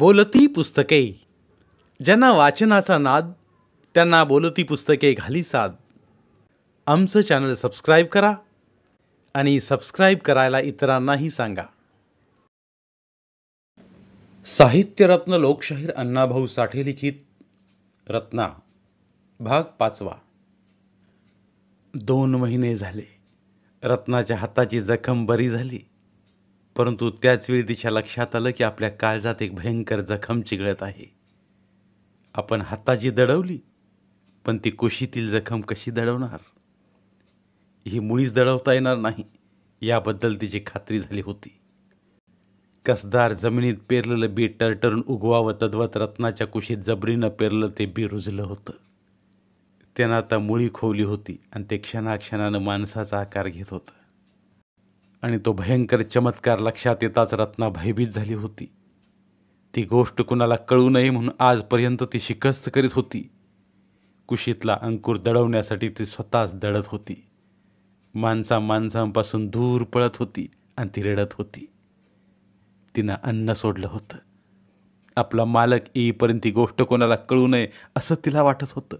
बोलती पुस्तके ज्यांना वाचनाचा नाद त्यांना बोलती पुस्तके घाली साद आमचं चॅनल सबस्क्राईब करा आणि सबस्क्राईब करायला इतरांनाही सांगा साहित्यरत्न लोकशाहीर अण्णाभाऊ साठे लिखित रत्ना भाग पाचवा दोन महिने झाले रत्नाच्या हाताची जखम बरी झाली परंतु त्याचवेळी तिच्या लक्षात आलं की आपल्या काळजात एक भयंकर जखम चिघळत आहे आपण हाताची दडवली पण ती कुशीतील जखम कशी दडवणार ही मुळीच दडवता येणार नाही याबद्दल तिची खात्री झाली होती कसदार जमिनीत पेरलेलं बी टरटरून उगवावं तद्वत रत्नाच्या कुशीत जबरीनं पेरलं ते बी रुजलं होतं त्यानं आता मुळी खोवली होती आणि ते क्षणाक्षणानं माणसाचा आकार घेत होतं आणि तो भयंकर चमत्कार लक्षात येताच रत्ना भयभीत झाली होती ती गोष्ट कुणाला कळू नये म्हणून आजपर्यंत ती शिकस्त करीत होती कुशीतला अंकुर दडवण्यासाठी ती स्वतःच दडत होती माणसा माणसांपासून दूर पळत होती आणि ती रडत होती तिनं अन्न सोडलं होतं आपला मालक येईपर्यंत ती गोष्ट कोणाला कळू नये असं तिला वाटत होतं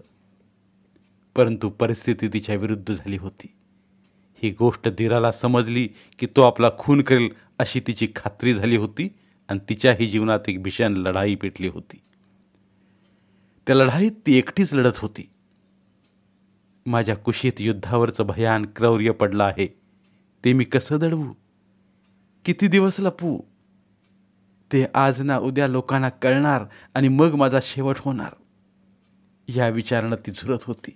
परंतु परिस्थिती तिच्या विरुद्ध झाली होती ही गोष्ट धीराला समजली की तो आपला खून करेल अशी तिची खात्री झाली होती आणि तिच्याही जीवनात एक भीषण लढाई पेटली होती त्या लढाईत ती एकटीच लढत होती माझ्या कुशीत युद्धावरचं भयान क्रौर्य पडलं आहे ते मी कसं दडवू किती दिवस लपवू ते आज ना उद्या लोकांना कळणार आणि मग माझा शेवट होणार या विचारानं ती झुरत होती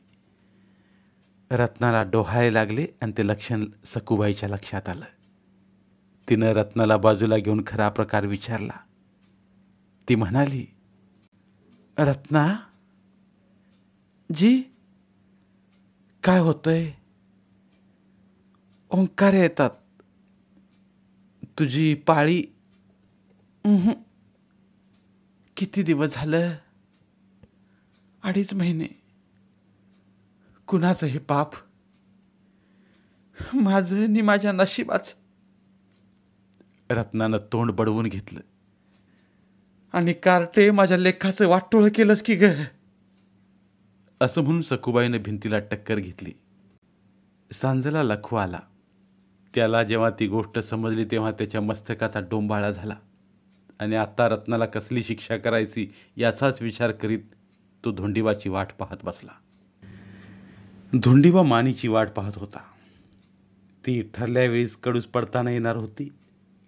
रत्नाला डोहाय लागले आणि ते लक्षण सकुबाईच्या लक्षात आलं तिनं रत्नाला बाजूला घेऊन खरा प्रकार विचारला ती म्हणाली रत्ना जी काय होतंय ओंकार येतात तुझी पाळी किती दिवस झालं अडीच महिने कुणाचं हे पाप माझं नि माझ्या नशिबाच रत्नानं तोंड बडवून घेतलं आणि कार्टे माझ्या लेखाचं वाटोळ केलंस की ग असं म्हणून सखुबाईनं भिंतीला टक्कर घेतली सांजला लखू आला त्याला जेव्हा ती गोष्ट समजली तेव्हा त्याच्या मस्तकाचा डोंबाळा झाला आणि आता रत्नाला कसली शिक्षा करायची याचाच विचार करीत तो धोंडीबाची वाट पाहत बसला धुंडीबा मानीची वाट पाहत होता ती ठरल्या कडूस पडताना येणार होती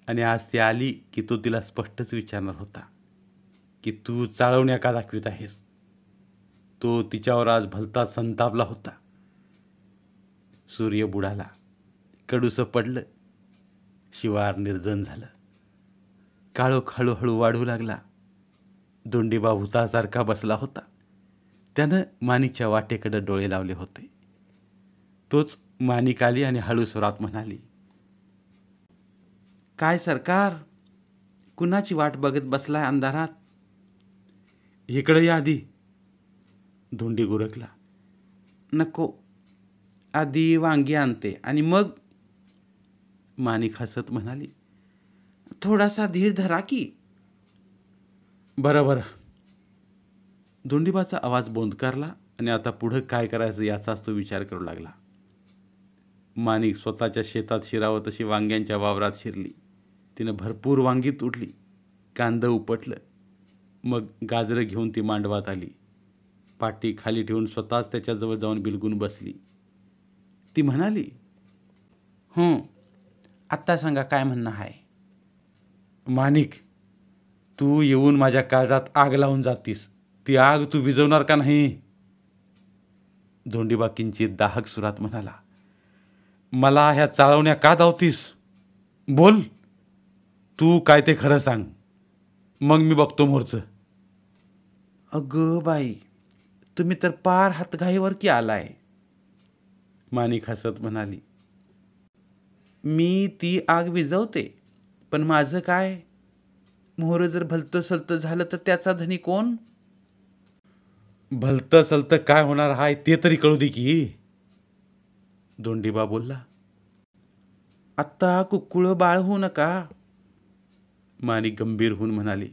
आणि आज ती आली की तो तिला स्पष्टच विचारणार होता की तू चाळवण्या का दाखवित आहेस तो तिच्यावर आज भलता संतापला होता सूर्य बुडाला कडूसं पडलं शिवार निर्जन झालं काळोख हळूहळू वाढू लागला धोंडीबा भूतासारखा बसला होता त्यानं माणिकच्या वाटेकडं डोळे लावले होते तोच माणिक आली आणि हळू स्वरात म्हणाली काय सरकार कुणाची वाट बघत बसलाय अंधारात इकडं या आधी धोंडी गुरकला नको आधी वांगी आणते आणि मग माणिक हसत म्हणाली थोडासा धीर धरा की बरं बरं धोंडिबाचा आवाज बोंदकारला आणि आता पुढं काय करायचं याचाच तो विचार करू लागला माणिक स्वतःच्या शेतात शिरावं तशी वांग्यांच्या वावरात शिरली तिनं भरपूर वांगी तुटली कांदं उपटलं मग गाजरं घेऊन ती मांडवात आली पाटी खाली ठेवून स्वतःच त्याच्याजवळ जाऊन बिलगून बसली ती म्हणाली हं आत्ता सांगा काय म्हणणं आहे माणिक तू येऊन माझ्या काळजात आग लावून जातीस ती आग तू विजवणार का नाही धोंडीबाकींची दाहक सुरात म्हणाला मला ह्या चालवण्या का धावतीस बोल तू काय ते खरं सांग मग मी बघतो मोरचं अगं बाई तुम्ही तर पार हातघाईवर की आलाय माणिक हसत म्हणाली मी ती आग विजवते पण माझं काय मोहर जर भलतं सलतं झालं तर त्याचा धनी कोण भलतं सलत काय होणार आहे ते तरी कळू दे की धोंडीबा बोलला आत्ता कुक्कुळ बाळ होऊ नका माणिक गंभीर होऊन म्हणाली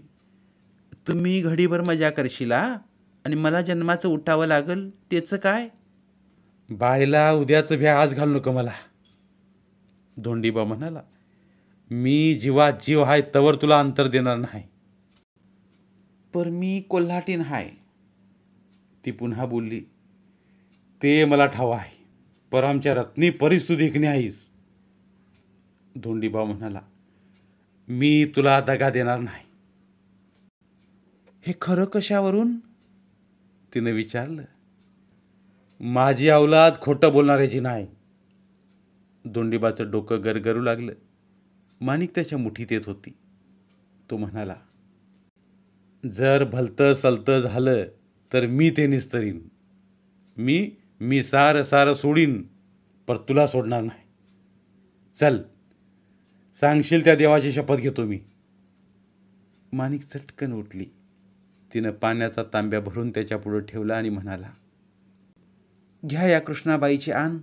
तुम्ही घडीभर मजा करशिला आणि मला जन्माचं उठावं लागल त्याचं काय बायला उद्याचं भ्या आज घालू नका मला धोंडीबा म्हणाला मी जीवा जीव आहे तवर तुला अंतर देणार नाही पर मी कोल्हाटीन आहे ती पुन्हा बोलली ते मला ठाव आहे पर आमच्या रत्नी परीस तू देखणे धोंडीबा म्हणाला मी तुला दगा देणार नाही हे खरं कशावरून तिनं विचारलं माझी अवलाद खोटं बोलणाऱ्याची नाही धोंडीबाचं डोकं गरगरू लागलं माणिक त्याच्या मुठीत येत होती तो म्हणाला जर भलतं सलतं झालं तर मी ते निस्तरीन मी मी सारं सारं सोडीन पर तुला सोडणार नाही चल सांगशील त्या देवाची शपथ घेतो मी माणिक चटकन उठली तिनं पाण्याचा तांब्या भरून पुढे ठेवला आणि म्हणाला घ्या या कृष्णाबाईची आण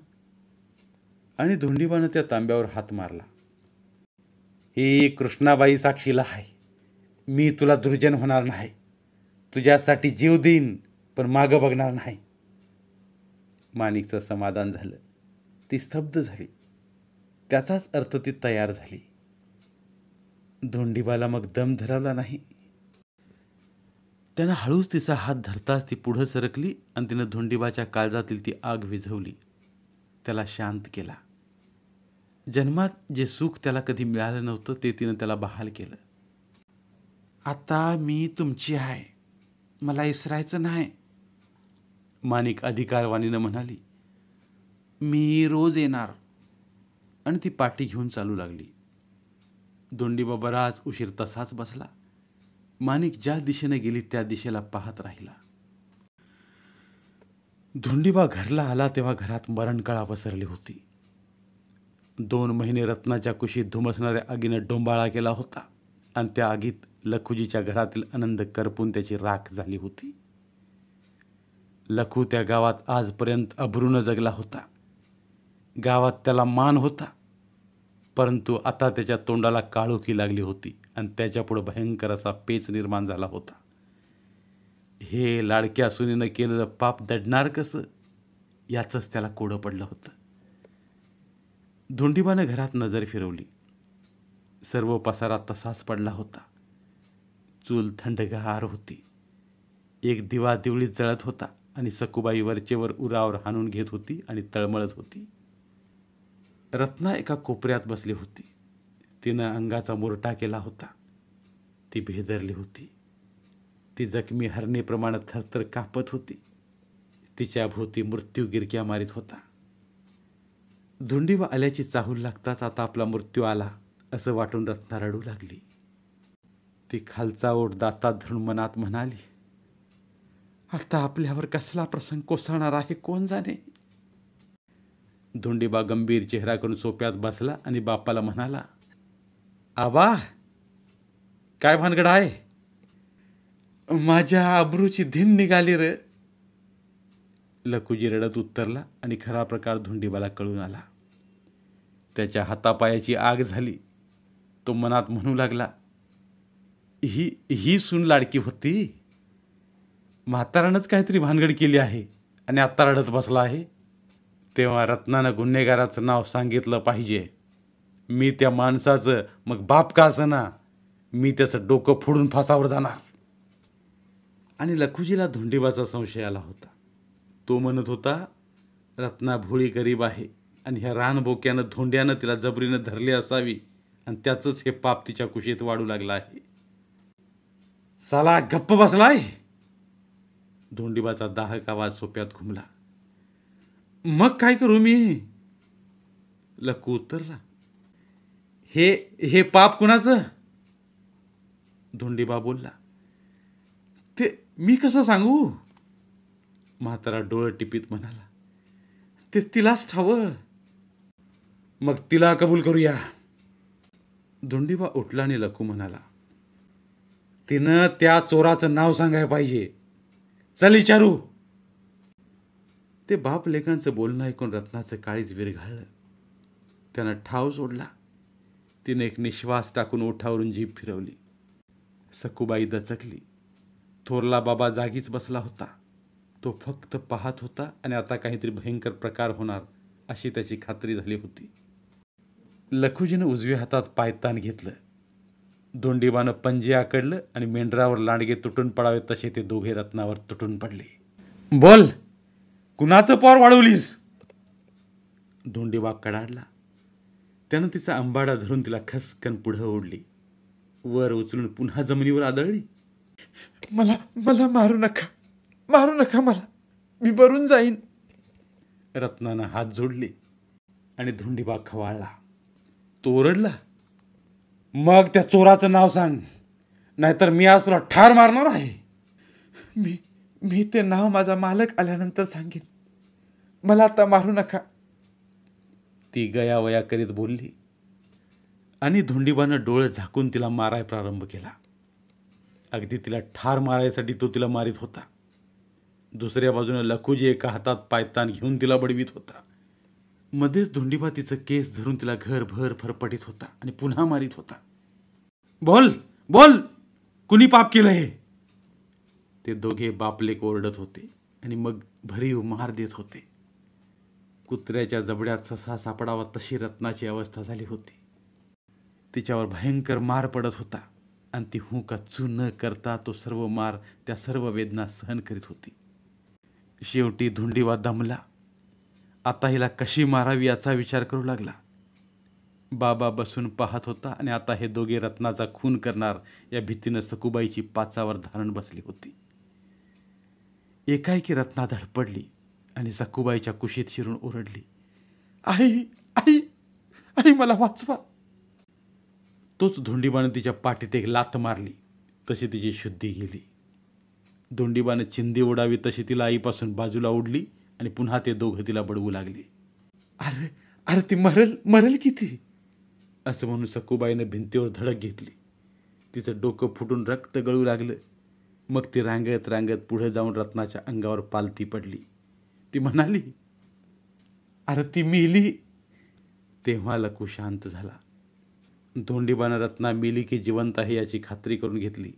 आणि धोंडीबानं त्या तांब्यावर हात मारला ही कृष्णाबाई साक्षीला आहे मी तुला दुर्जन होणार नाही तुझ्यासाठी जीव देईन पण माग बघणार नाही माणिकचं समाधान झालं ती स्तब्ध झाली त्याचाच अर्थ ती तयार झाली धोंडीबाला मग दम धरावला नाही त्यानं हळूच तिचा हात धरताच ती पुढं सरकली आणि तिनं धोंडीबाच्या काळजातील ती आग विझवली त्याला शांत केला जन्मात जे सुख त्याला कधी मिळालं नव्हतं ते तिनं त्याला बहाल केलं आता मी तुमची आहे मला इसरायचं नाही माणिक अधिकारवाणीनं म्हणाली मी रोज येणार आणि ती पाठी घेऊन चालू लागली दोंडीबा बराच उशीर तसाच बसला माणिक ज्या दिशेने गेली त्या दिशेला पाहत राहिला धुंडीबा घरला आला तेव्हा घरात मरणकळा पसरली होती दोन महिने रत्नाच्या कुशीत धुमसणाऱ्या आगीनं डोंबाळा केला होता आणि त्या आगीत लखूजीच्या घरातील आनंद करपून त्याची राख झाली होती लखू त्या गावात आजपर्यंत अभरून जगला होता गावात त्याला मान होता परंतु आता त्याच्या तोंडाला काळोखी लागली होती आणि त्याच्यापुढं भयंकर असा पेच निर्माण झाला होता हे लाडक्या सुनीनं केलेलं पाप दडणार कसं याचंच त्याला कोडं पडलं होतं धुंडीबानं घरात नजर फिरवली सर्व पसारा तसाच पडला होता चूल थंडगार होती एक दिवा दिवळी जळत होता आणि सकुबाई वरचेवर उरावर हाणून घेत होती आणि तळमळत होती रत्ना एका कोपऱ्यात बसली होती तिनं अंगाचा मोरटा केला होता ती भेदरली होती ती जखमी हरणेप्रमाणे थरथर कापत होती तिच्या भोवती मृत्यू गिरक्या मारीत होता धुंडीवा आल्याची चाहूल लागताच आता आपला मृत्यू आला असं वाटून रत्ना रडू लागली ती खालचा ओढ दातात धरून मनात म्हणाली आता आपल्यावर कसला प्रसंग कोसळणार आहे कोण जाणे धुंडीबा गंभीर चेहरा करून सोप्यात बसला आणि बापाला म्हणाला आबा काय भानगड आहे माझ्या आब्रूची धीन निघाली रे लखुजी रडत उत्तरला आणि खरा प्रकार धुंडीबाला कळून आला त्याच्या हातापायाची आग झाली तो मनात म्हणू लागला ही ही सून लाडकी होती म्हातारानंच काहीतरी भानगड केली आहे आणि आत्ता रडत बसला आहे तेव्हा रत्नानं गुन्हेगाराचं नाव सांगितलं पाहिजे मी त्या माणसाचं मग बाप का असं ना मी त्याचं डोकं फोडून फासावर जाणार आणि लखुजीला धोंडिबाचा संशय आला होता तो म्हणत होता रत्ना भोळी गरीब आहे आणि ह्या रानबोक्यानं धोंड्यानं तिला जबरीनं धरली असावी आणि त्याचंच हे पाप तिच्या कुशीत वाढू लागलं आहे साला गप्प बसलाय धोंडीबाचा दाहक आवाज सोप्यात घुमला मग काय करू मी लकू उतरला हे हे पाप कुणाचं धोंडीबा बोलला ते मी कसं सांगू म्हातारा डोळ टिपीत म्हणाला ते तिलाच ठावं मग तिला कबूल करूया धुंडीबा उठला आणि लकू म्हणाला तिनं त्या चोराचं नाव सांगायला पाहिजे चल विचारू ते बाप लेखांचं बोलणं ऐकून रत्नाचं काळीच विरघाळलं त्यानं ठाव सोडला तिने एक निश्वास टाकून ओठावरून जीभ फिरवली सखूबाई दचकली थोरला बाबा जागीच बसला होता तो फक्त पाहत होता आणि आता काहीतरी भयंकर प्रकार होणार अशी त्याची खात्री झाली होती लखुजीनं उजव्या हातात पायतान घेतलं दोंडीबानं पंजे आकडलं आणि मेंढरावर लांडगे तुटून पडावे तसे ते दोघे रत्नावर तुटून पडले बोल कुणाचं पॉर वाढवलीस धोंडीबा कडाडला त्यानं तिचा अंबाडा धरून तिला खसकन पुढं ओढली वर उचलून पुन्हा जमिनीवर आदळली मला मला मारू नका मारू नका मला मी बरून जाईन रत्नानं हात जोडले आणि धोंडीबा खवाळला तो ओरडला मग त्या चोराचं नाव सांग नाहीतर मी आज तुला ठार मारणार आहे मी मी ते नाव माझा मालक आल्यानंतर सांगेन मला आता मारू नका ती गयावया करीत बोलली आणि धोंडीबानं डोळे झाकून तिला माराय प्रारंभ केला अगदी तिला ठार मारायसाठी तो तिला मारित होता दुसऱ्या बाजूने लखुजी एका हातात पायतान घेऊन तिला बडवीत होता मध्येच धोंडीबा तिचं केस धरून तिला घरभर फरफटीत होता आणि पुन्हा मारीत होता बोल बोल कुणी पाप केलं हे ते दोघे बापलेक ओरडत होते आणि मग भरीव मार देत होते कुत्र्याच्या जबड्यात ससा सापडावा तशी रत्नाची अवस्था झाली होती तिच्यावर भयंकर मार पडत होता आणि ती हुंका चू न करता तो सर्व मार त्या सर्व वेदना सहन करीत होती शेवटी धुंडीवा दमला आता हिला कशी मारावी याचा विचार करू लागला बाबा बसून पाहत होता आणि आता हे दोघे रत्नाचा खून करणार या भीतीनं सकुबाईची पाचावर धारण बसली होती एकाएकी रत्ना धडपडली आणि सकुबाईच्या कुशीत शिरून ओरडली आई आई आई मला वाचवा तोच धोंडीबानं तिच्या पाठीत एक लात मारली तशी तिची शुद्धी गेली धोंडीबानं चिंदी उडावी तशी तिला आईपासून बाजूला उडली आणि पुन्हा ते दोघं तिला बडवू लागले अरे अरे ती मरल मरल किती असं म्हणून सक्कूबाईनं भिंतीवर धडक घेतली तिचं डोकं फुटून रक्त गळू लागलं मग ती रांगत रांगत पुढे जाऊन रत्नाच्या अंगावर पालती पडली ती म्हणाली अरे ती मेली तेव्हा लकू शांत झाला धोंडीबानं रत्ना मेली की जिवंत आहे याची खात्री करून घेतली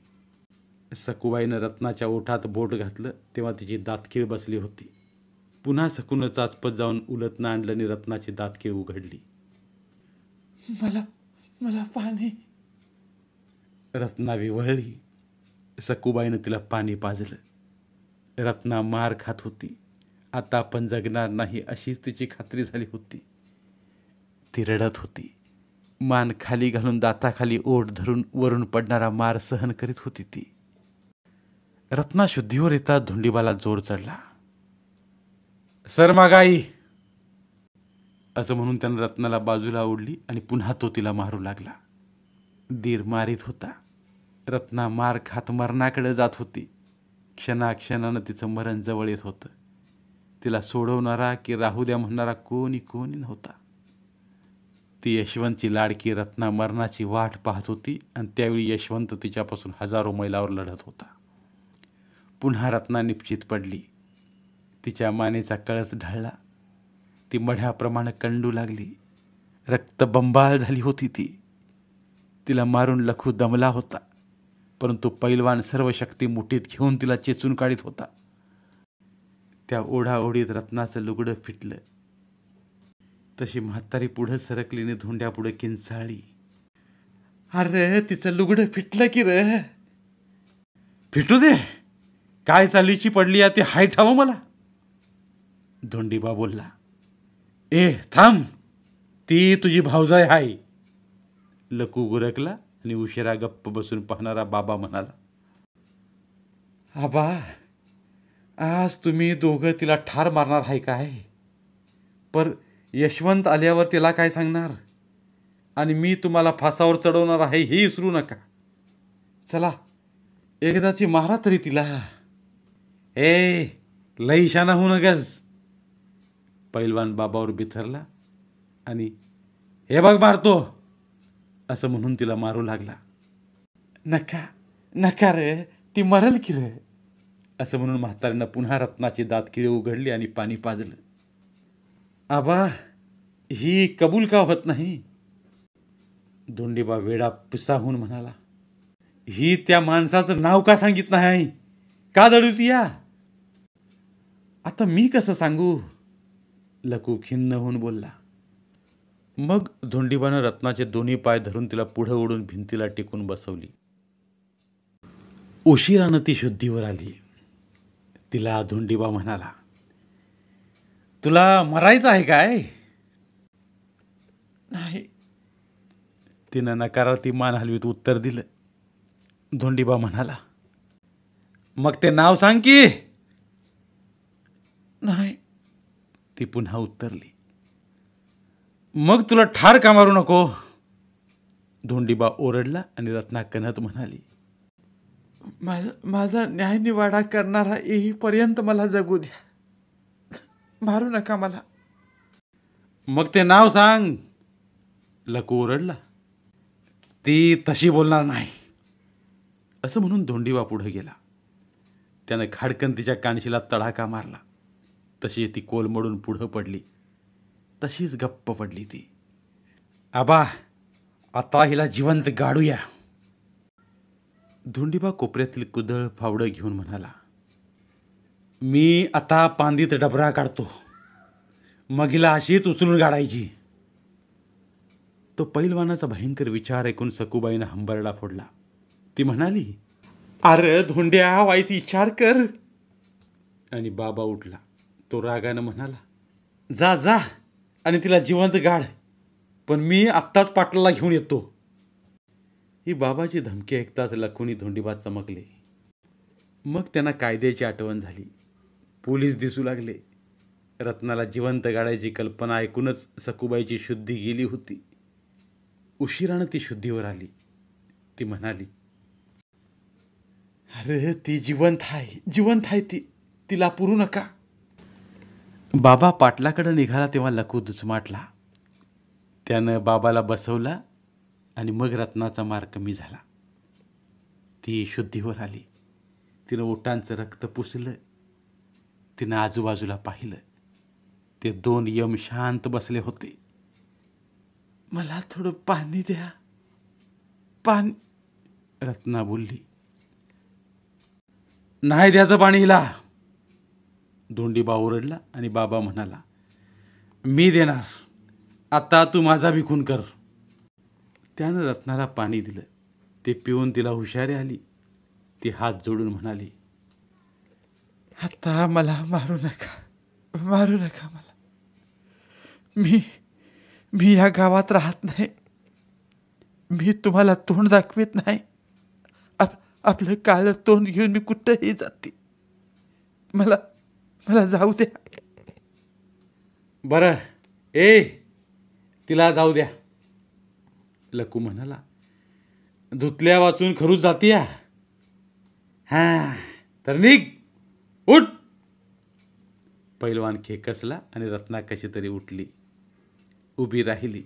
सकुबाईनं रत्नाच्या ओठात बोट घातलं तेव्हा तिची दातखीळ बसली होती पुन्हा सकून चाचपत जाऊन आणलं आणल्याने रत्नाची दातके उघडली मला मला पाणी रत्ना विवळली सकुबाईनं तिला पाणी पाजलं रत्ना मार खात होती आता आपण जगणार नाही अशीच तिची खात्री झाली होती ती रडत होती मान खाली घालून दाताखाली ओढ धरून वरून पडणारा मार सहन करीत होती ती रत्ना शुद्धीवर येता धुंडीबाला जोर चढला सर मागाई असं म्हणून त्यानं रत्नाला बाजूला ओढली आणि पुन्हा तो तिला मारू लागला दीर मारीत होता रत्ना मार खात मरणाकडे जात होती क्षणाक्षणानं तिचं मरण जवळ येत होतं तिला सोडवणारा की राहू द्या म्हणणारा कोणी कोणी नव्हता ती यशवंतची लाडकी रत्ना मरणाची वाट पाहत होती आणि त्यावेळी यशवंत तिच्यापासून हजारो मैलावर लढत होता पुन्हा रत्ना निश्चित पडली तिच्या मानेचा कळस ढळला ती मढ्याप्रमाणे कंडू लागली रक्त बंबाळ झाली होती ती तिला मारून लखू दमला होता परंतु पैलवान सर्व शक्ती मुठीत घेऊन तिला चेचून काढीत होता त्या ओढाओढीत रत्नाचं लुगडं फिटलं तशी म्हातारी पुढं सरकलीने धोंड्या पुढे किंचाळली अरे तिचं लुगडं फिटलं की रे फिटू दे काय चालीची पडली आहे ते हाय ठाव मला धोंडीबा बोलला ए थांब ती तुझी भावजाय हाय लकू गुरकला आणि उशिरा गप्प बसून पाहणारा बाबा म्हणाला आबा आज तुम्ही दोघं तिला ठार मारणार आहे काय पर यशवंत आल्यावर तिला काय सांगणार आणि मी तुम्हाला फासावर चढवणार आहे हे विसरू नका चला एकदाची मारा तरी तिला ए लईशाना होऊ नगस पैलवान बाबावर बिथरला आणि हे बघ मारतो असं म्हणून तिला मारू लागला नका नका रे ती मरल की रे असं म्हणून म्हाताऱ्यानं पुन्हा रत्नाची किळे उघडली आणि पाणी पाजलं आबा ही कबूल का होत नाही धोंडीबा वेडा पिसाहून म्हणाला ही त्या माणसाचं नाव का सांगित नाही का दडूती या आता मी कसं सांगू लकू खिन्न होऊन बोलला मग धोंडीबानं रत्नाचे दोन्ही पाय धरून तिला पुढं ओढून भिंतीला टेकून बसवली उशिरानं ती शुद्धीवर आली तिला धोंडीबा म्हणाला तुला मरायचं आहे काय नाही तिनं ती मान हलवीत उत्तर दिलं धोंडीबा म्हणाला मग ते नाव सांग की नाही ती पुन्हा उत्तरली मग तुला ठार का मारू नको धोंडीबा ओरडला आणि रत्ना कनत म्हणाली माझा माझा न्याय निवाडा करणारा येईपर्यंत मला जगू द्या मारू नका मला मग ते नाव सांग लकू ओरडला ती तशी बोलणार नाही असं म्हणून धोंडीबा पुढे गेला त्यानं खाडकन तिच्या कानशीला तडाका मारला तशी ती कोलमडून पुढं पडली तशीच गप्प पडली ती आबा आता हिला जिवंत गाडूया धुंडीबा कोपऱ्यातील कुदळ फावडं घेऊन म्हणाला मी आता पांदीत डबरा काढतो मग हिला अशीच उचलून गाडायची तो पैलवानाचा भयंकर विचार ऐकून सकुबाईनं हंबरडा फोडला ती म्हणाली अरे धोंड्या व्हायची विचार कर आणि बाबा उठला तो रागानं म्हणाला जा जा आणि तिला जिवंत गाढ पण मी आत्ताच पाटलाला घेऊन येतो ही बाबाची धमकी ऐकताच लखुनी धोंडीबात चमकले मग त्यांना कायद्याची आठवण झाली पोलीस दिसू लागले रत्नाला जिवंत गाडायची कल्पना ऐकूनच सकुबाईची शुद्धी गेली होती उशिरानं ती शुद्धीवर आली ती म्हणाली अरे ती जिवंत आहे जिवंत आहे ती तिला पुरू नका बाबा पाटलाकडं निघाला तेव्हा लकू दुचमाटला त्यानं बाबाला बसवला आणि मग रत्नाचा मार कमी झाला ती शुद्धीवर आली तिनं ओटांचं रक्त पुसलं तिनं आजूबाजूला पाहिलं ते दोन यम शांत बसले होते मला थोडं पाणी द्या पान रत्ना बोलली नाही द्याचं पाणी हिला धोंडीबा ओरडला आणि बाबा म्हणाला मी देणार आता तू माझा विकून कर त्यानं रत्नाला पाणी दिलं ते पिऊन तिला हुशारी आली ती हात जोडून म्हणाली आता मला मारू नका मारू नका मला मी मी या गावात राहत नाही मी तुम्हाला तोंड दाखवित नाही आप आपलं काल तोंड घेऊन मी कुठंही जाते मला मला जाऊ द्या बरं ए तिला जाऊ द्या लकू म्हणाला धुतल्या वाचून खरू जातीया हां तर निघ उठ पैलवान खेकसला आणि रत्ना कशी तरी उठली उभी राहिली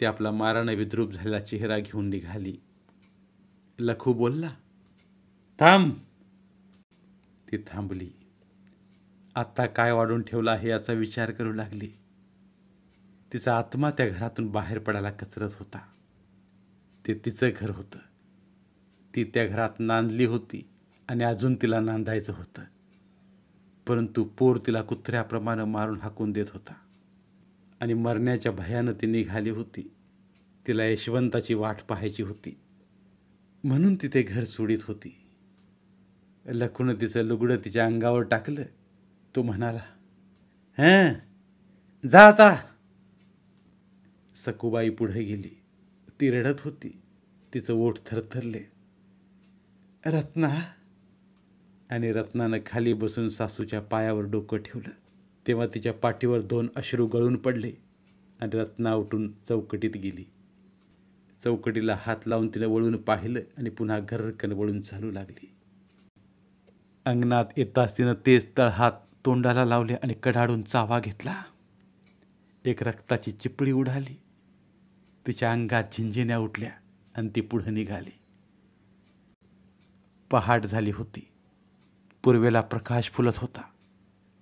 ते आपला मारानं विद्रूप झालेला चेहरा घेऊन निघाली लखू बोलला थांब ती थांबली आत्ता काय वाढून ठेवला आहे याचा विचार करू लागली तिचा आत्मा त्या घरातून बाहेर पडायला कचरत होता ते तिचं घर होतं ती त्या घरात नांदली होती आणि अजून तिला नांदायचं होतं परंतु पोर तिला कुत्र्याप्रमाणे मारून हाकून देत होता आणि मरण्याच्या भयानं ती निघाली होती तिला यशवंताची वाट पाहायची होती म्हणून तिथे घर सोडित होती लखून तिचं लुगडं तिच्या अंगावर टाकलं तो म्हणाला हं जा आता सकुबाई पुढे गेली ती रडत होती तिचं ओठ थरथरले रत्ना आणि रत्नानं खाली बसून सासूच्या पायावर डोकं ठेवलं तेव्हा तिच्या पाठीवर दोन अश्रू गळून पडले आणि रत्ना उठून चौकटीत गेली चौकटीला हात लावून तिनं वळून पाहिलं आणि पुन्हा घरकन वळून चालू लागली अंगणात येताच तिनं तेच तळहात तोंडाला लावले आणि कडाडून चावा घेतला एक रक्ताची चिपळी उडाली तिच्या अंगात झिंझिन्या उठल्या आणि ती पुढं निघाली पहाट झाली होती पूर्वेला प्रकाश फुलत होता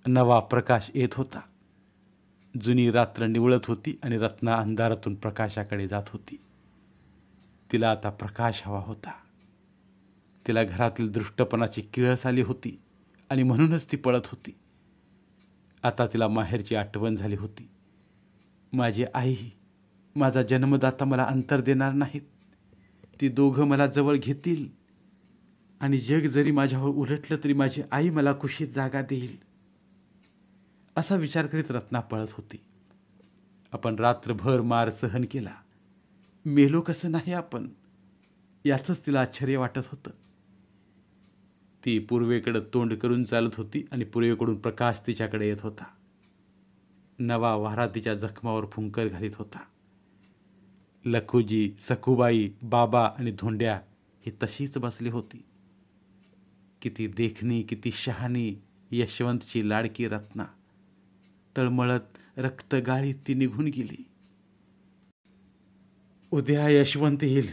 नवा प्रकाश येत होता जुनी रात्र निवळत होती आणि रत्ना अंधारातून प्रकाशाकडे जात होती तिला आता प्रकाश हवा होता तिला घरातील दृष्टपणाची किळस आली होती आणि म्हणूनच ती पळत होती आता तिला माहेरची आठवण झाली होती माझी आई माझा जन्मदाता मला अंतर देणार नाहीत ती दोघं मला जवळ घेतील आणि जग जरी माझ्यावर उलटलं तरी माझी आई मला कुशीत जागा देईल असा विचार करीत रत्ना पळत होती आपण रात्रभर मार सहन केला मेलो कसं नाही आपण याचंच तिला आश्चर्य वाटत होतं ती पूर्वेकडं तोंड करून चालत होती आणि पूर्वेकडून प्रकाश तिच्याकडे येत होता नवा वारा तिच्या जखमावर फुंकर घालीत होता लखूजी सखूबाई बाबा आणि धोंड्या ही तशीच बसली होती किती देखणी किती शहाणी यशवंतची लाडकी रत्ना तळमळत रक्तगाळीत ती निघून गेली उद्या यशवंत येईल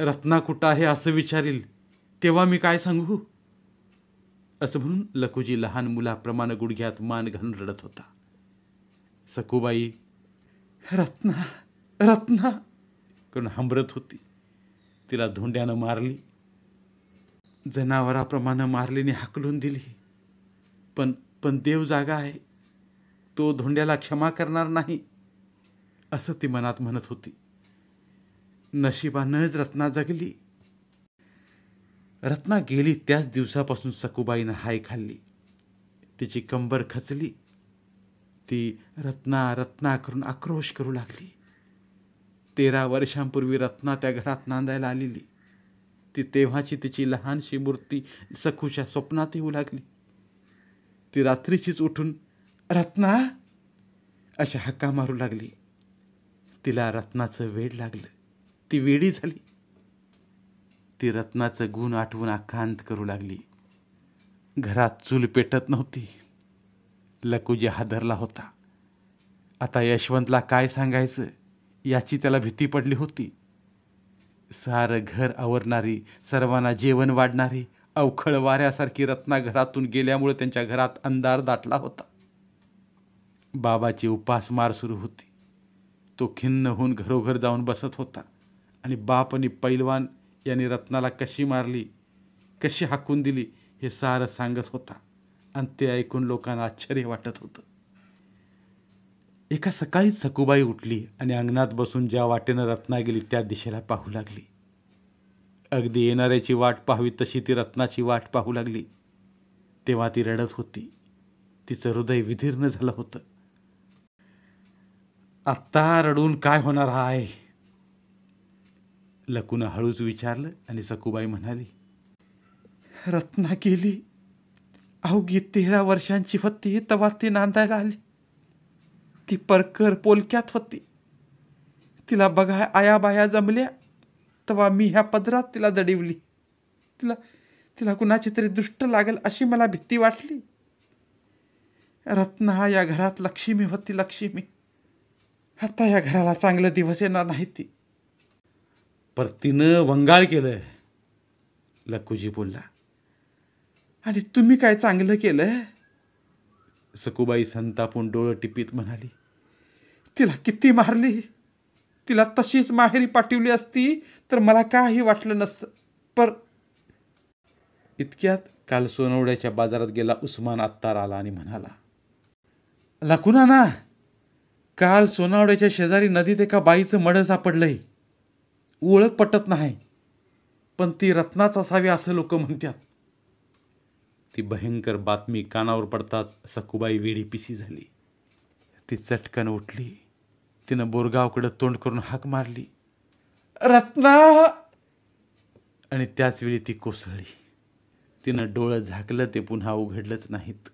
रत्ना कुठं आहे असं विचारील तेव्हा मी काय सांगू असं म्हणून लखुजी लहान मुलाप्रमाणे गुडघ्यात मान घालून रडत होता सकुबाई रत्ना रत्ना करून हंबरत होती तिला धोंड्यानं मारली जनावराप्रमाणे मारलीने हाकलून दिली पण पण देव जागा आहे तो धोंड्याला क्षमा करणार नाही असं ती मनात म्हणत होती नशिबानंच रत्ना जगली रत्ना गेली त्याच दिवसापासून सकुबाईनं हाय खाल्ली तिची कंबर खचली ती रत्ना रत्ना करून आक्रोश करू लागली तेरा वर्षांपूर्वी रत्ना त्या घरात नांदायला आलेली ती तेव्हाची तिची लहानशी मूर्ती सखूच्या स्वप्नात येऊ लागली ती रात्रीचीच उठून रत्ना अशा हक्का मारू लागली तिला रत्नाचं वेड लागलं ती वेडी झाली ती रत्नाचं गुण आठवून आकांत करू लागली घरात चूल पेटत नव्हती लकुजी हादरला होता आता यशवंतला काय सांगायचं याची त्याला भीती पडली होती सारं घर आवरणारी सर्वांना जेवण वाढणारी अवखळ वाऱ्यासारखी रत्ना घरातून गेल्यामुळे त्यांच्या घरात अंधार दाटला होता बाबाची उपासमार सुरू होती तो खिन्न होऊन घरोघर जाऊन बसत होता आणि बाप आणि पैलवान यांनी रत्नाला कशी मारली कशी हाकून दिली हे सारं सांगत होता आणि ते ऐकून लोकांना आश्चर्य वाटत होतं एका सकाळी सकुबाई उठली आणि अंगणात बसून ज्या वाटेनं रत्ना गेली त्या दिशेला पाहू लागली अगदी येणाऱ्याची वाट पाहावी तशी ती रत्नाची वाट पाहू लागली तेव्हा ती रडत होती तिचं हृदय विधीर्ण झालं होतं आत्ता रडून काय होणार आहे लकूनं हळूच विचारलं आणि सकुबाई म्हणाली रत्ना गेली अवघी तेरा वर्षांची फत्ती तवा ती नांदायला आली ती परकर पोलक्यात होती तिला बघा आया बाया जमल्या तवा मी ह्या पदरात तिला दडिवली तिला तिला कुणाची तरी दुष्ट लागेल अशी मला भीती वाटली रत्ना या घरात लक्ष्मी होती लक्ष्मी आता या घराला चांगलं दिवस येणार नाही ती पर तिनं वंगाळ केलं लकूजी बोलला आणि तुम्ही काय चांगलं केलं सकुबाई संतापून डोळं टिपीत म्हणाली तिला किती मारली तिला तशीच माहेरी पाठवली असती तर मला काही वाटलं नसतं पर इतक्यात काल सोनवड्याच्या बाजारात गेला उस्मान आत्तार आला आणि म्हणाला लखुना ना काल सोनावड्याच्या शेजारी नदीत एका बाईचं मडं सापडलंय ओळख पटत नाही पण ती रत्नाच असावी असं लोक म्हणतात ती भयंकर बातमी कानावर पडताच सखुबाई वेडी पिशी झाली ती चटकन उठली तिनं बोरगावकडं तोंड करून हाक मारली रत्ना आणि त्याच वेळी ती कोसळली तिनं डोळं झाकलं ते पुन्हा उघडलंच नाहीत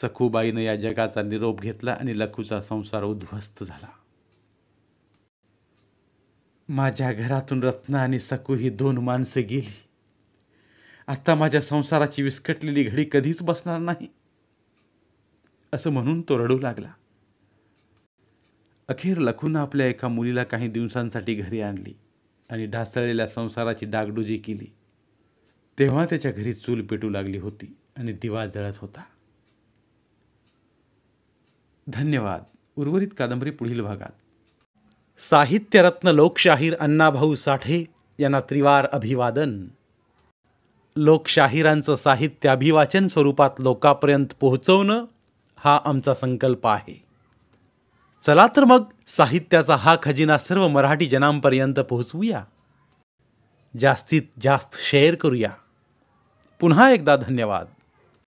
सखूबाईनं या जगाचा निरोप घेतला आणि लखूचा संसार उद्ध्वस्त झाला माझ्या घरातून रत्ना आणि सकू ही दोन माणसं गेली आत्ता माझ्या संसाराची विस्कटलेली घडी कधीच बसणार नाही असं म्हणून तो रडू लागला अखेर लखून आपल्या एका मुलीला काही दिवसांसाठी घरी आणली आणि ढासळलेल्या संसाराची डागडुजी केली तेव्हा त्याच्या घरी चूल पेटू लागली होती आणि दिवा जळत होता धन्यवाद उर्वरित कादंबरी पुढील भागात साहित्यरत्न लोकशाहीर अण्णाभाऊ साठे यांना त्रिवार अभिवादन लोकशाहीरांचं साहित्य अभिवाचन स्वरूपात लोकापर्यंत पोहोचवणं हा आमचा संकल्प आहे चला तर मग साहित्याचा हा खजिना सर्व मराठी जनांपर्यंत पोहोचवूया जास्तीत जास्त शेअर करूया पुन्हा एकदा धन्यवाद